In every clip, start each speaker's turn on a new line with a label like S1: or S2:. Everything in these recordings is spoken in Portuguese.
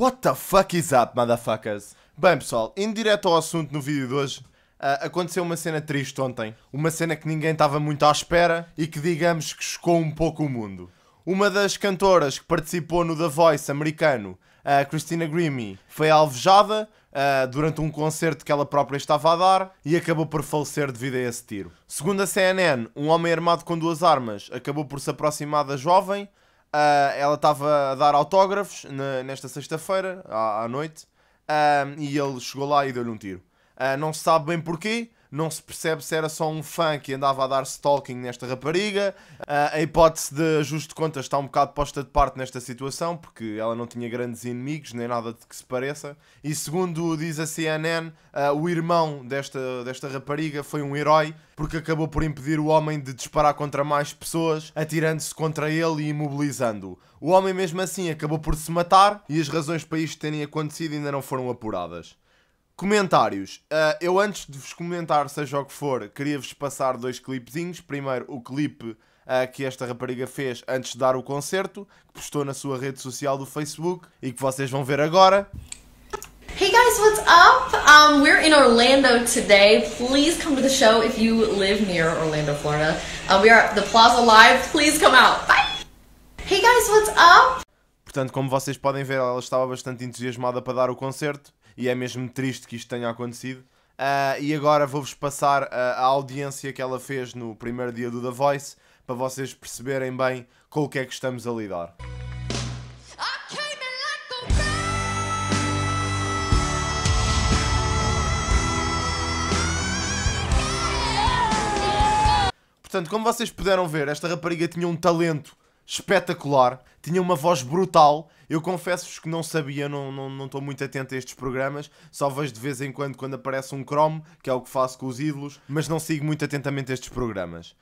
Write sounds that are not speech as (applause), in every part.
S1: What the fuck is up, motherfuckers? Bem, pessoal, indo direto ao assunto no vídeo de hoje, uh, aconteceu uma cena triste ontem. Uma cena que ninguém estava muito à espera e que, digamos, que chocou um pouco o mundo. Uma das cantoras que participou no The Voice americano, a Christina Grimmie, foi alvejada uh, durante um concerto que ela própria estava a dar e acabou por falecer devido a esse tiro. Segundo a CNN, um homem armado com duas armas acabou por se aproximar da jovem, Uh, ela estava a dar autógrafos na, nesta sexta-feira, à, à, noite, uh, e ele chegou lá e deu-lhe um tiro. Uh, não se sabe bem porquê. Não se percebe se era só um fã que andava a dar stalking nesta rapariga. Uh, a hipótese de ajuste de contas está um bocado posta de parte nesta situação, porque ela não tinha grandes inimigos, nem nada de que se pareça. E segundo diz a CNN, uh, ah, o irmão desta, desta rapariga foi um herói, porque acabou por impedir o homem de disparar contra mais pessoas, atirando-se contra ele e imobilizando-o. O homem, mesmo assim, acabou por se matar e as razões para isto terem acontecido ainda não foram apuradas. Comentários. Uh, eu antes de vos comentar, seja o que for, queria-vos passar dois clipezinhos. Primeiro, o clipe uh, que esta rapariga fez antes de dar o concerto, que postou na sua rede social do Facebook e que vocês vão ver agora. Hey guys, what's up? Um, we're in Orlando today. Please come to the show if you live near Orlando, Florida. Uh, we are at the Plaza Live. Please come out. Bye! Hey guys, what's up? Portanto, como vocês podem ver, ela estava bastante entusiasmada para dar o concerto e é mesmo triste que isto tenha acontecido. Uh, e agora vou-vos passar a, a, audiência que ela fez no primeiro dia do The Voice para vocês perceberem bem com o que é que estamos a lidar. Portanto, como vocês puderam ver, esta rapariga tinha um talento espetacular, tinha uma voz brutal. Eu confesso-vos que não sabia, não estou não, não muito atento a estes programas, só vejo de vez em quando quando aparece um Chrome, que é o que faço com os ídolos, mas não sigo muito atentamente estes programas.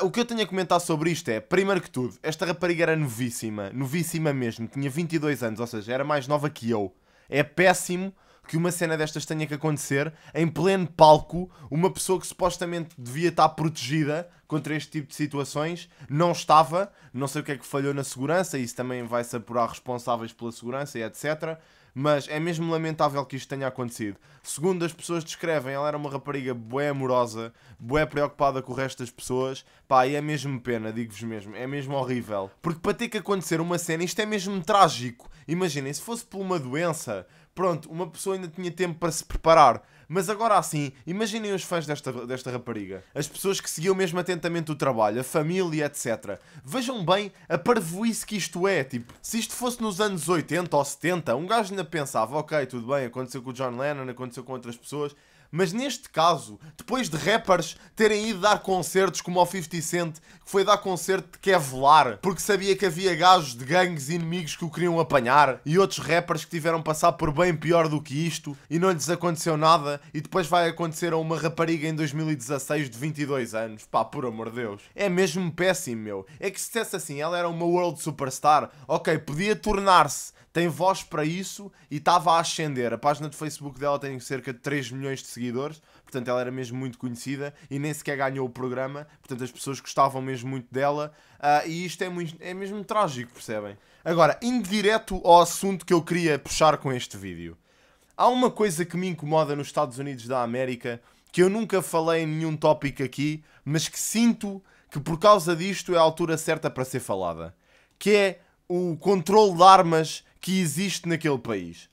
S1: Uh, o que eu tenho a comentar sobre isto é, primeiro que tudo, esta rapariga era novíssima, novíssima mesmo, tinha 22 anos, ou seja, era mais nova que eu. É péssimo que uma cena destas tenha que acontecer em pleno palco, uma pessoa que supostamente devia estar protegida contra este tipo de situações não estava. Não sei o que é que falhou na segurança, isso também vai-se apurar responsáveis pela segurança e etc. Mas é mesmo lamentável que isto tenha acontecido. Segundo as pessoas descrevem, ela era uma rapariga bué amorosa, bué preocupada com o resto das pessoas. Pá, e é mesmo pena, digo-vos mesmo. É mesmo horrível. Porque para ter que acontecer uma cena, isto é mesmo trágico. Imaginem, se fosse por uma doença, pronto, uma pessoa ainda tinha tempo para se preparar. Mas agora assim, imaginem os fãs desta, desta rapariga. As pessoas que seguiam mesmo atentamente o trabalho, a família, etc. Vejam bem a parvoíce que isto é. Tipo, se isto fosse nos anos 80 ou 70, um gajo ainda pensava, ok, tudo bem, aconteceu com o John Lennon, aconteceu com outras pessoas. Mas neste caso, depois de rappers terem ido dar concertos como ao 50 Cent, que foi dar concerto de Kevlar, porque sabia que havia gajos de gangues inimigos que o queriam apanhar, e outros rappers que tiveram passar por bem pior do que isto, e não lhes aconteceu nada, e depois vai acontecer a uma rapariga em 2016 de 22 anos. Pá, por amor de Deus. É mesmo péssimo, meu. É que se dissesse assim, ela era uma world superstar, ok, podia tornar-se, tem voz para isso, e estava a ascender. A página do Facebook dela tem cerca de 3 milhões de seguidores, portanto ela era mesmo muito conhecida e nem sequer ganhou o programa, portanto as pessoas gostavam mesmo muito dela uh, e isto é, muito, é mesmo trágico, percebem? Agora, indireto ao assunto que eu queria puxar com este vídeo. Há uma coisa que me incomoda nos Estados Unidos da América que eu nunca falei em nenhum tópico aqui, mas que sinto que por causa disto é a altura certa para ser falada, que é o controle de armas que existe naquele país.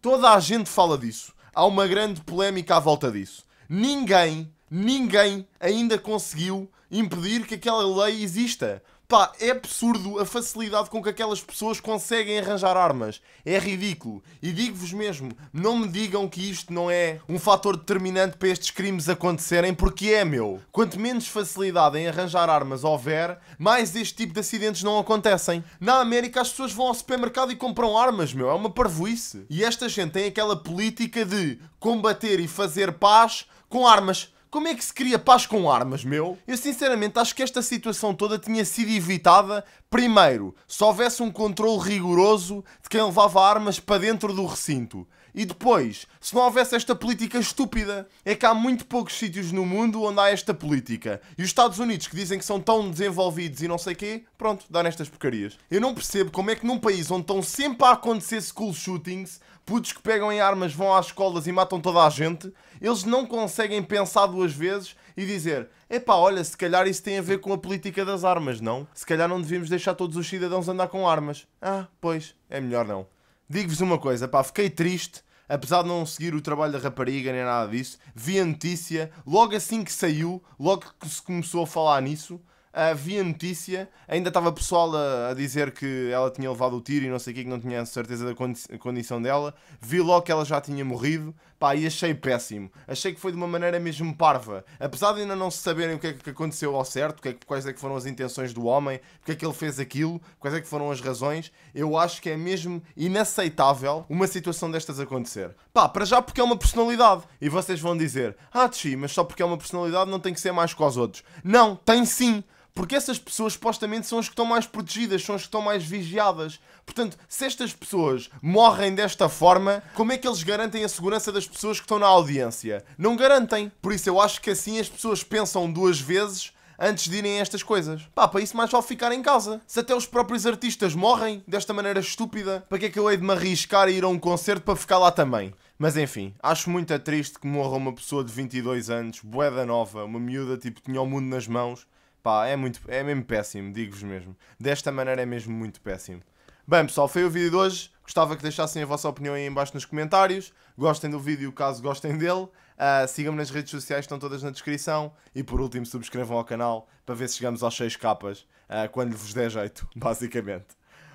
S1: Toda a gente fala disso há uma grande polémica à volta disso. Ninguém, ninguém ainda conseguiu impedir que aquela lei exista. Pá, é absurdo a facilidade com que aquelas pessoas conseguem arranjar armas. É ridículo. E digo-vos mesmo, não me digam que isto não é um fator determinante para estes crimes acontecerem, porque é, meu. Quanto menos facilidade em arranjar armas houver, mais este tipo de acidentes não acontecem. Na América as pessoas vão ao supermercado e compram armas, meu. É uma parvoíce. E esta gente tem aquela política de combater e fazer paz com armas. Como é que se cria paz com armas, meu? Eu sinceramente acho que esta situação toda tinha sido evitada Primeiro, se houvesse um controle rigoroso de quem levava armas para dentro do recinto. E depois, se não houvesse esta política estúpida, é que há muito poucos sítios no mundo onde há esta política. E os Estados Unidos, que dizem que são tão desenvolvidos e não sei quê, pronto, dá nestas porcarias. Eu não percebo como é que num país onde estão sempre a acontecer school shootings, putos que pegam em armas vão às escolas e matam toda a gente, eles não conseguem pensar duas vezes e dizer: epá, olha, se calhar isso tem a ver com a política das armas, não? Se calhar não devíamos deixar todos os cidadãos andar com armas. Ah, pois, é melhor não. Digo-vos uma coisa, pá, fiquei triste, apesar de não seguir o trabalho da rapariga nem nada disso, vi a notícia, logo assim que saiu, logo que se começou a falar nisso, havia ah, notícia, ainda estava pessoal a, a, dizer que ela tinha levado o tiro e não sei o que, que não tinha certeza da condi condição dela. Vi logo que ela já tinha morrido, pá, e achei péssimo. Achei que foi de uma maneira mesmo parva. Apesar de ainda não se saberem o que é que aconteceu ao certo, é que, quais é que foram as intenções do homem, porque é que ele fez aquilo, quais é que foram as razões, eu acho que é mesmo inaceitável uma situação destas acontecer. Pá, para já porque é uma personalidade. E vocês vão dizer, ah, Tchi, mas só porque é uma personalidade não tem que ser mais que os outros. Não, tem sim! Porque essas pessoas supostamente são as que estão mais protegidas, são as que estão mais vigiadas. Portanto, se estas pessoas morrem desta forma, como é que eles garantem a segurança das pessoas que estão na audiência? Não garantem. Por isso, eu acho que assim as pessoas pensam duas vezes antes de irem a estas coisas. Pá, para isso mais vale ficar em casa. Se até os próprios artistas morrem desta maneira estúpida, para que é que eu hei de me arriscar a ir a um concerto para ficar lá também? Mas enfim, acho muito triste que morra uma pessoa de 22 anos, boeda nova, uma miúda, tipo, tinha o mundo nas mãos, Pá, é, muito, é mesmo péssimo, digo-vos mesmo. Desta maneira é mesmo muito péssimo. Bem pessoal, foi o vídeo de hoje. Gostava que deixassem a vossa opinião aí embaixo nos comentários. Gostem do vídeo caso gostem dele. Uh, Sigam-me nas redes sociais, estão todas na descrição. E por último, subscrevam ao canal para ver se chegamos aos 6 capas uh, quando vos der jeito, (laughs) basicamente.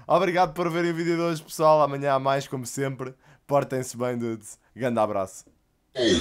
S1: Obrigado por verem o vídeo de hoje, pessoal. Amanhã há mais, como sempre. Portem-se bem, dudes. Grande abraço. Hey.